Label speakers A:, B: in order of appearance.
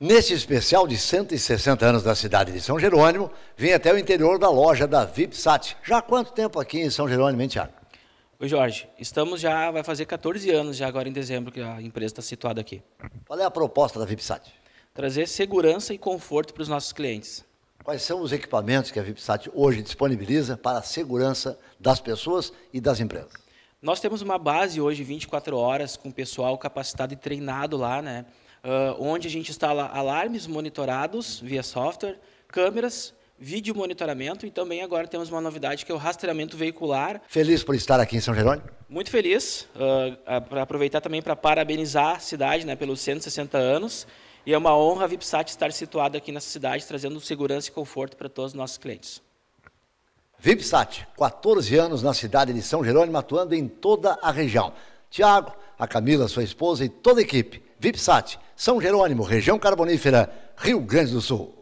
A: Neste especial de 160 anos da cidade de São Jerônimo, vim até
B: o interior da loja da VIPSAT. Já há quanto tempo aqui em São Jerônimo, hein, Tiago?
C: Oi, Jorge. Estamos já, vai fazer 14 anos já agora em dezembro que a empresa está situada aqui. Qual é a proposta
B: da VIPSAT? Trazer segurança e conforto para os nossos clientes. Quais são os equipamentos que a VIPSAT hoje disponibiliza para a segurança das pessoas e das empresas?
C: Nós temos uma base hoje 24 horas com pessoal capacitado e treinado lá, né? uh, onde a gente instala alarmes monitorados via software, câmeras, vídeo monitoramento e também agora temos uma novidade que é o rastreamento veicular.
B: Feliz por estar aqui em São Jerônimo?
C: Muito feliz. Uh, ah, para aproveitar também para parabenizar a cidade né, pelos 160 anos. E é uma honra a VIPSAT estar situada aqui nessa cidade, trazendo segurança e conforto para todos os nossos clientes.
B: VIPSAT, 14 anos na cidade de São Jerônimo, atuando em toda a região. Tiago, a Camila, sua esposa e toda a equipe VIPSAT, São
A: Jerônimo, região carbonífera, Rio Grande do Sul.